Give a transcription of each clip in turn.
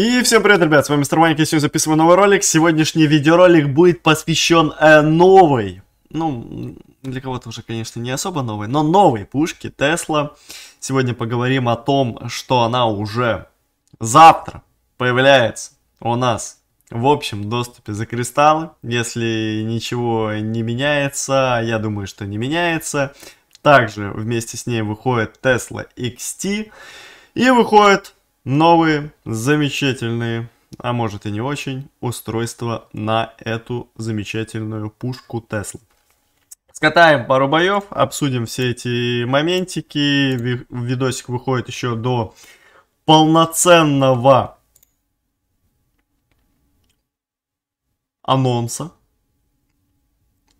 И всем привет, ребят, с вами Мистер Ванька, я сегодня записываю новый ролик. Сегодняшний видеоролик будет посвящен э, новой, ну, для кого-то уже, конечно, не особо новой, но новой пушке Тесла. Сегодня поговорим о том, что она уже завтра появляется у нас в общем доступе за кристаллы. Если ничего не меняется, а я думаю, что не меняется. Также вместе с ней выходит Tesla XT и выходит новые, замечательные, а может и не очень, устройства на эту замечательную пушку Tesla. Скатаем пару боев, обсудим все эти моментики. Видосик выходит еще до полноценного анонса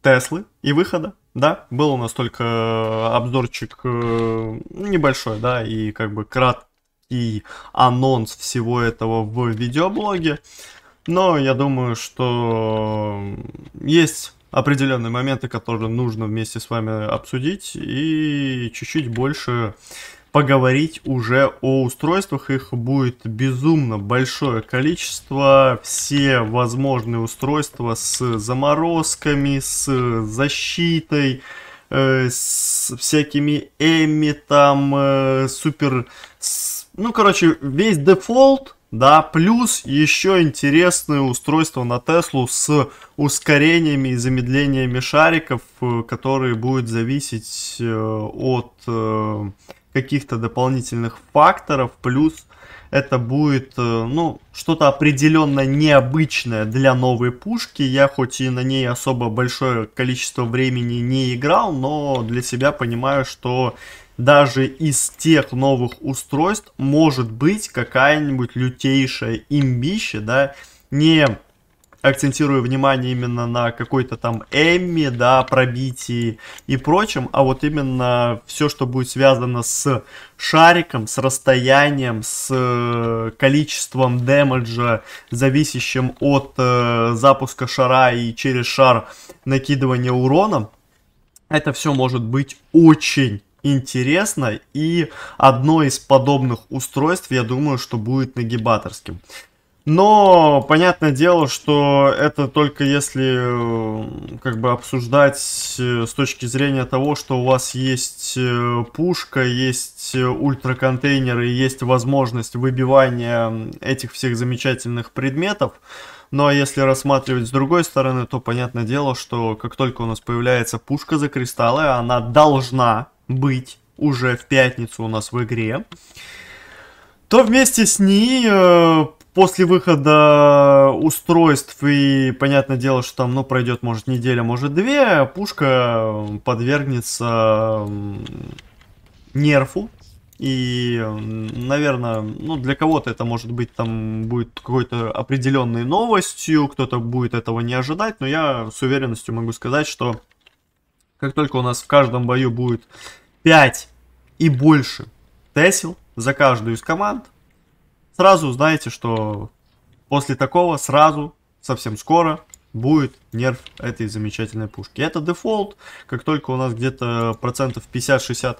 Теслы и выхода. Да, был у нас только обзорчик э, небольшой, да, и как бы крат, и анонс всего этого в видеоблоге. Но я думаю, что есть определенные моменты, которые нужно вместе с вами обсудить и чуть-чуть больше поговорить уже о устройствах. Их будет безумно большое количество. Все возможные устройства с заморозками, с защитой, э, с всякими эми там, э, супер с ну, короче, весь дефолт, да, плюс еще интересное устройство на Теслу с ускорениями и замедлениями шариков, э, которые будут зависеть э, от э, каких-то дополнительных факторов, плюс это будет, ну, что-то определенно необычное для новой пушки. Я хоть и на ней особо большое количество времени не играл, но для себя понимаю, что даже из тех новых устройств может быть какая-нибудь лютейшая имбища, да, не акцентируя внимание именно на какой-то там Эмми, да, пробитии и прочем, а вот именно все, что будет связано с шариком, с расстоянием, с э, количеством демеджа, зависящим от э, запуска шара и через шар накидывания урона, это все может быть очень интересно, и одно из подобных устройств, я думаю, что будет нагибаторским. Но понятное дело, что это только если э, как бы обсуждать э, с точки зрения того, что у вас есть э, пушка, есть ультраконтейнеры, есть возможность выбивания этих всех замечательных предметов. Ну а если рассматривать с другой стороны, то понятное дело, что как только у нас появляется пушка за кристаллы, она должна быть уже в пятницу у нас в игре, то вместе с ней э, после выхода устройств и, понятное дело, что там, ну, пройдет, может, неделя, может, две, пушка э, подвергнется нерфу. И, наверное, ну, для кого-то это может быть там будет какой-то определенной новостью, кто-то будет этого не ожидать, но я с уверенностью могу сказать, что как только у нас в каждом бою будет 5 и больше тесел за каждую из команд, сразу знаете что после такого сразу, совсем скоро, будет нерв этой замечательной пушки. Это дефолт, как только у нас где-то процентов 50-60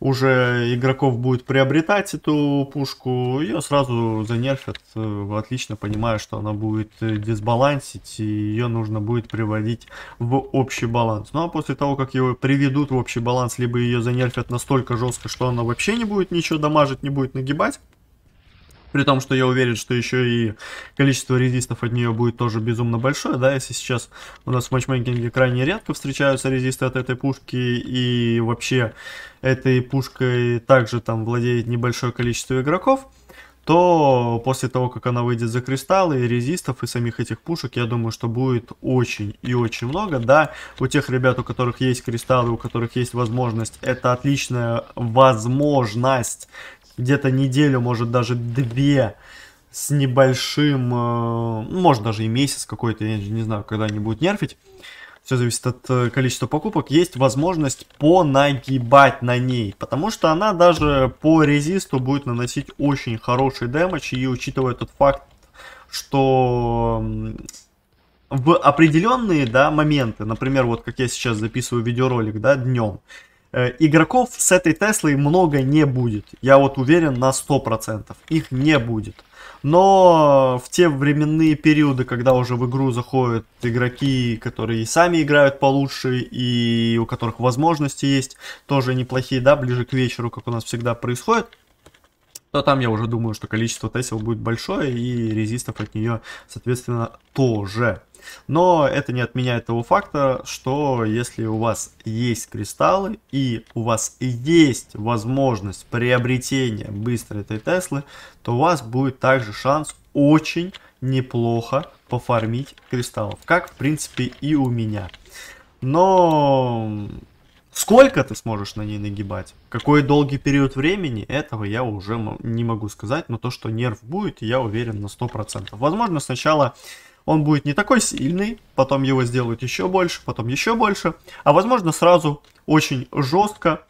уже игроков будет приобретать эту пушку, ее сразу занерфят, э, отлично понимая, что она будет э, дисбалансить, и ее нужно будет приводить в общий баланс. Ну а после того, как ее приведут в общий баланс, либо ее занерфят настолько жестко, что она вообще не будет ничего дамажить, не будет нагибать, при том, что я уверен, что еще и количество резистов от нее будет тоже безумно большое, да, если сейчас у нас в матчмейкинге крайне редко встречаются резисты от этой пушки, и вообще этой пушкой также там владеет небольшое количество игроков, то после того, как она выйдет за кристаллы, и резистов, и самих этих пушек, я думаю, что будет очень и очень много. Да, у тех ребят, у которых есть кристаллы, у которых есть возможность, это отличная возможность где-то неделю, может даже две с небольшим, э, ну, может даже и месяц какой-то, я не знаю, когда они будут нерфить. Все зависит от э, количества покупок. Есть возможность понагибать на ней, потому что она даже по резисту будет наносить очень хороший дэмэдж. И учитывая тот факт, что в определенные да, моменты, например, вот как я сейчас записываю видеоролик да, днем, Э, игроков с этой Теслой много не будет. Я вот уверен на 100%. Их не будет. Но в те временные периоды, когда уже в игру заходят игроки, которые и сами играют получше, и у которых возможности есть, тоже неплохие, да, ближе к вечеру, как у нас всегда происходит, то там я уже думаю, что количество тесел будет большое, и резистов от нее, соответственно, тоже. Но это не отменяет того факта, что если у вас есть кристаллы и у вас есть возможность приобретения быстрой этой Теслы, то у вас будет также шанс очень неплохо пофармить кристаллов, как в принципе и у меня. Но Сколько ты сможешь на ней нагибать? Какой долгий период времени, этого я уже не могу сказать, но то, что нерв будет, я уверен на 100%. Возможно, сначала он будет не такой сильный, потом его сделают еще больше, потом еще больше, а возможно сразу очень жестко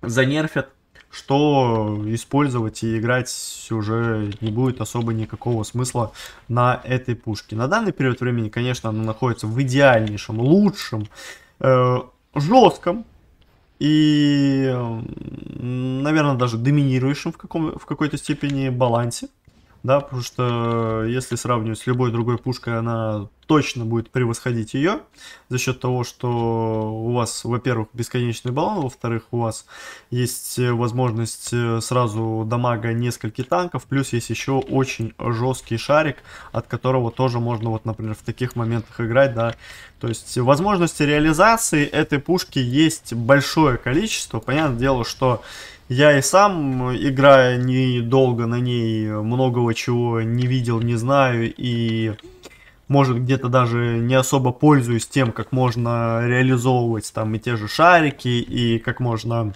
занерфят, что использовать и играть уже не будет особо никакого смысла на этой пушке. На данный период времени, конечно, она находится в идеальнейшем, лучшем, э, жестком и, наверное, даже доминирующем в, каком, в какой-то степени балансе да, потому что э, если сравнивать с любой другой пушкой, она точно будет превосходить ее за счет того, что у вас, во-первых, бесконечный баллон, во-вторых, у вас есть э, возможность э, сразу дамага нескольких танков, плюс есть еще очень жесткий шарик, от которого тоже можно, вот, например, в таких моментах играть, да. То есть возможности реализации этой пушки есть большое количество. Понятное дело, что я и сам, играя недолго на ней, многого чего не видел, не знаю и может где-то даже не особо пользуюсь тем, как можно реализовывать там и те же шарики, и как можно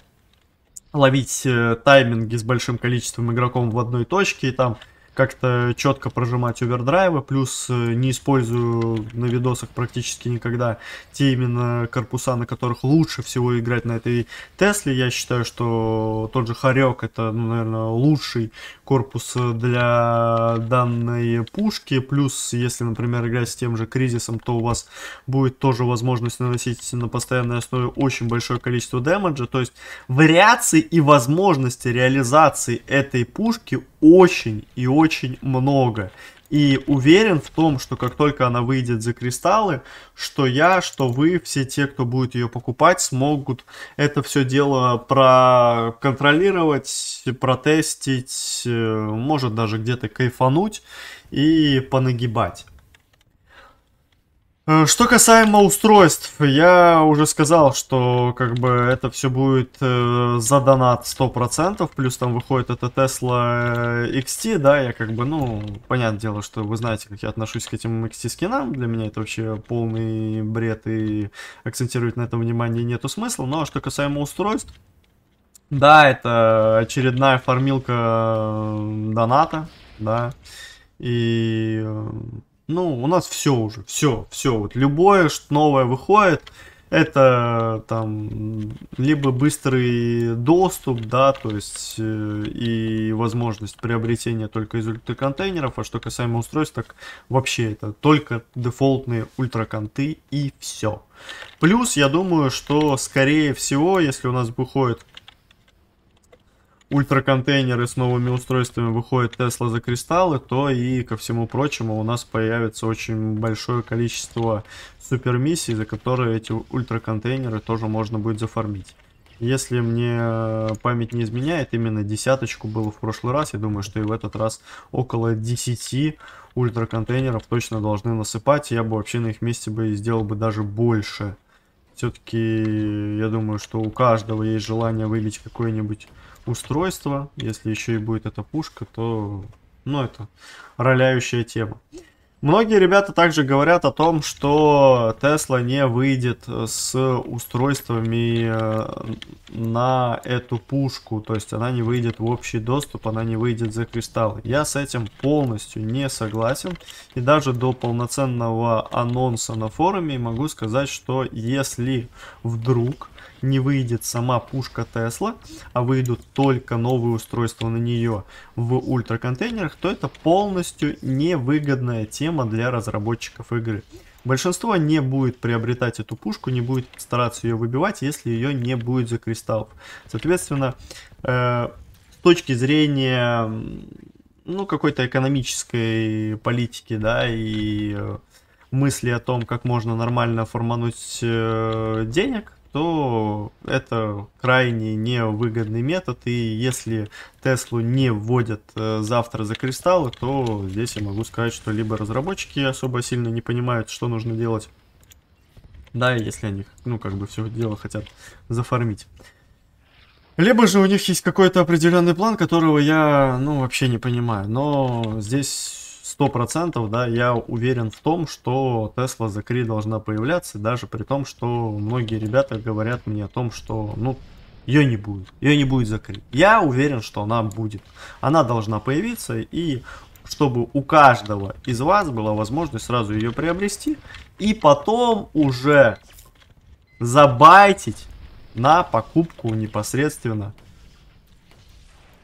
ловить э, тайминги с большим количеством игроком в одной точке, и там как-то четко прожимать овердрайвы, плюс э, не использую на видосах практически никогда те именно корпуса, на которых лучше всего играть на этой Тесле. Я считаю, что тот же Харек это, ну, наверное, лучший корпус э, для данной пушки, плюс если, например, играть с тем же Кризисом, то у вас будет тоже возможность наносить на постоянной основе очень большое количество дэмэджа, то есть вариации и возможности реализации этой пушки очень и очень много. И уверен в том, что как только она выйдет за кристаллы, что я, что вы, все те, кто будет ее покупать, смогут это все дело проконтролировать, протестить, э, может даже где-то кайфануть и понагибать. Э, что касаемо устройств, я уже сказал, что как бы это все будет э, за донат 100%, плюс там выходит это Tesla э, XT, да, я как бы, ну, понятное дело, что вы знаете, как я отношусь к этим XT скинам, для меня это вообще полный бред и акцентировать на этом внимание нету смысла, но ну, а что касаемо устройств, да, это очередная формилка э, доната, да, и ну, у нас все уже, все, все. Вот любое, что новое выходит, это там либо быстрый доступ, да, то есть э, и возможность приобретения только из ультраконтейнеров, а что касаемо устройств, так вообще это только дефолтные ультраконты и все. Плюс, я думаю, что скорее всего, если у нас выходит ультраконтейнеры с новыми устройствами выходит Tesla за кристаллы, то и, ко всему прочему, у нас появится очень большое количество супермиссий, за которые эти ультраконтейнеры тоже можно будет зафармить. Если мне э, память не изменяет, именно десяточку было в прошлый раз. Я думаю, что и в этот раз около 10 ультраконтейнеров точно должны насыпать. Я бы вообще на их месте бы сделал бы даже больше. Все-таки я думаю, что у каждого есть желание вылить какой-нибудь устройство. Если еще и будет эта пушка, то, ну, это роляющая тема. Многие ребята также говорят о том, что Tesla не выйдет с устройствами э, на эту пушку, то есть она не выйдет в общий доступ, она не выйдет за кристаллы. Я с этим полностью не согласен, и даже до полноценного анонса на форуме могу сказать, что если вдруг не выйдет сама пушка Тесла, а выйдут только новые устройства на нее в ультраконтейнерах, то это полностью невыгодная тема для разработчиков игры. Большинство не будет приобретать эту пушку, не будет стараться ее выбивать, если ее не будет за кристаллов. Соответственно, э, с точки зрения ну, какой-то экономической политики, да, и э, мысли о том, как можно нормально формануть э, денег, то это крайне невыгодный метод. И если Теслу не вводят э, завтра за кристаллы, то здесь я могу сказать, что либо разработчики особо сильно не понимают, что нужно делать, да, если они, ну, как бы все дело хотят зафармить. Либо же у них есть какой-то определенный план, которого я, ну, вообще не понимаю. Но здесь 100%, да, я уверен в том, что Tesla Закри должна появляться, даже при том, что многие ребята говорят мне о том, что, ну, ее не будет, ее не будет закрыть. Я уверен, что она будет. Она должна появиться, и чтобы у каждого из вас была возможность сразу ее приобрести, и потом уже забайтить на покупку непосредственно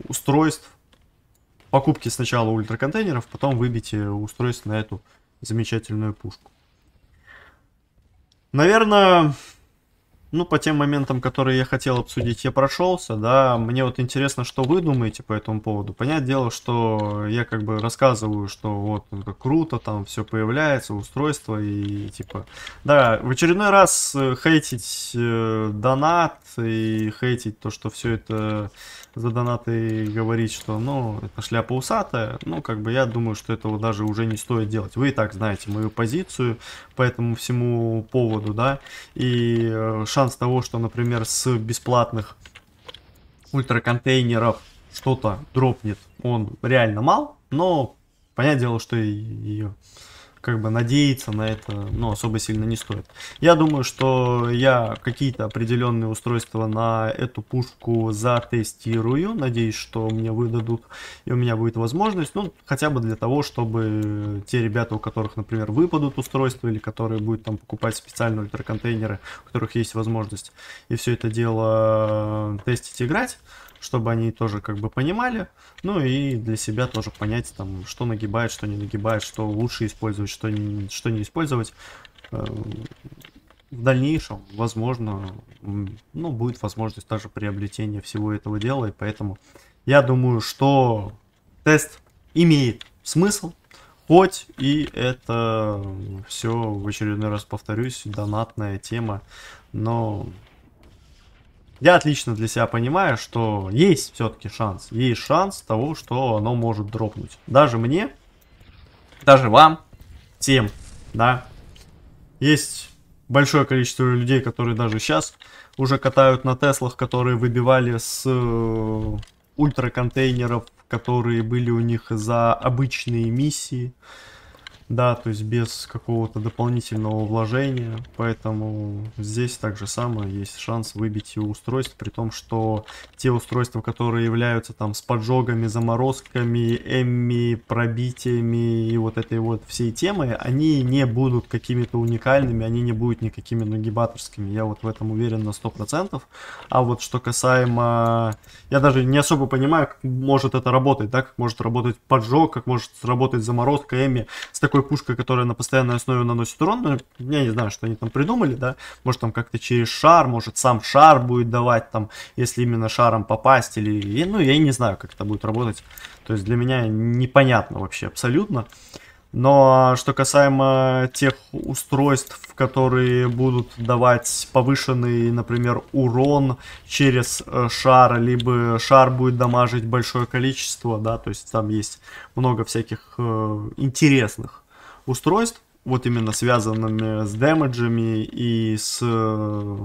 устройств покупки сначала ультраконтейнеров, потом выбите э, устройство на эту замечательную пушку. Наверное, ну, по тем моментам, которые я хотел обсудить, я прошелся, да. Мне вот интересно, что вы думаете по этому поводу. Понятное дело, что я как бы рассказываю, что вот ну, круто, там все появляется, устройство и типа... Да, в очередной раз э, хейтить э, донат и хейтить то, что все это за донаты говорить, что, ну, это шляпа усатая. Ну, как бы я думаю, что этого даже уже не стоит делать. Вы и так знаете мою позицию по этому всему поводу, да. И э, шанс того, что, например, с бесплатных ультраконтейнеров что-то дропнет, он реально мал, но понятное дело, что и ее... И как бы надеяться на это ну, особо сильно не стоит. Я думаю, что я какие-то определенные устройства на эту пушку затестирую. Надеюсь, что мне выдадут и у меня будет возможность. Ну, хотя бы для того, чтобы те ребята, у которых, например, выпадут устройства или которые будут там покупать специальные ультраконтейнеры, у которых есть возможность и все это дело тестить, играть чтобы они тоже как бы понимали, ну и для себя тоже понять, там, что нагибает, что не нагибает, что лучше использовать, что не, что не использовать. Э, в дальнейшем, возможно, ну, будет возможность даже приобретения всего этого дела, и поэтому я думаю, что тест имеет смысл, Хоть и это все, в очередной раз повторюсь, донатная тема, но я отлично для себя понимаю, что есть все-таки шанс. Есть шанс того, что оно может дропнуть. Даже мне, даже вам, тем, да. Есть большое количество людей, которые даже сейчас уже катают на Теслах, которые выбивали с э, ультраконтейнеров, которые были у них за обычные миссии. Да, то есть без какого-то дополнительного вложения, поэтому здесь также самое есть шанс выбить и устройство, при том, что те устройства, которые являются там с поджогами, заморозками, эмми, пробитиями и вот этой вот всей темы, они не будут какими-то уникальными, они не будут никакими нагибаторскими, я вот в этом уверен на 100%, а вот что касаемо, я даже не особо понимаю, как может это работать, да, как может работать поджог, как может работать заморозка, эмми, с такой такой пушкой, которая на постоянной основе наносит урон. Но я не знаю, что они там придумали, да. Может там как-то через шар, может сам шар будет давать там, если именно шаром попасть или... Ну, я и не знаю, как это будет работать. То есть для меня непонятно вообще абсолютно. Но что касаемо тех устройств, которые будут давать повышенный, например, урон через э, шар, либо шар будет дамажить большое количество, да, то есть там есть много всяких э, интересных устройств, вот именно связанными с демеджами и с э,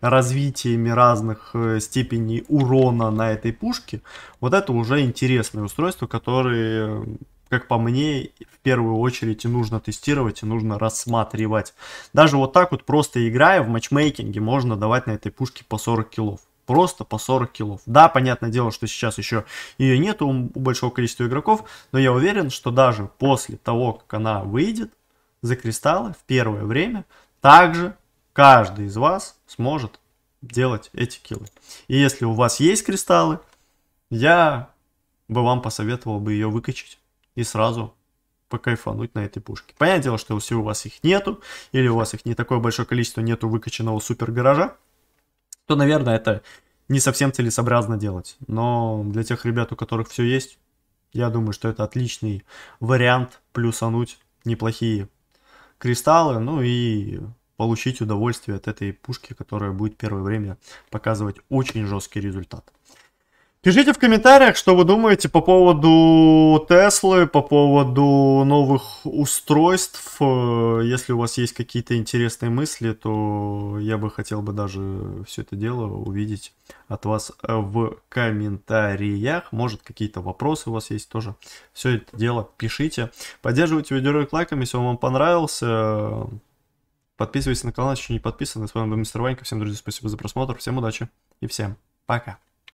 развитиями разных э, степеней урона на этой пушке, вот это уже интересные устройства, которые, как по мне, в первую очередь и нужно тестировать, и нужно рассматривать. Даже вот так вот, просто играя в матчмейкинге, можно давать на этой пушке по 40 килов просто по 40 киллов. Да, понятное дело, что сейчас еще ее нету у большого количества игроков, но я уверен, что даже после того, как она выйдет за кристаллы в первое время, также каждый из вас сможет делать эти киллы. И если у вас есть кристаллы, я бы вам посоветовал бы ее выкачать и сразу покайфануть на этой пушке. Понятное дело, что если у вас их нету, или у вас их не такое большое количество нету выкачанного супер гаража, то, наверное, это не совсем целесообразно делать. Но для тех ребят, у которых все есть, я думаю, что это отличный вариант плюсануть неплохие кристаллы, ну и получить удовольствие от этой пушки, которая будет первое время показывать очень жесткий результат. Пишите в комментариях, что вы думаете по поводу Теслы, по поводу новых устройств. Э, если у вас есть какие-то интересные мысли, то я бы хотел бы даже все это дело увидеть от вас в комментариях. Может, какие-то вопросы у вас есть тоже. Все это дело пишите. Поддерживайте видеоролик лайком, если он вам понравился. Подписывайтесь на канал, если еще не подписаны. С вами был Мистер Ванька. Всем, друзья, спасибо за просмотр. Всем удачи и всем пока.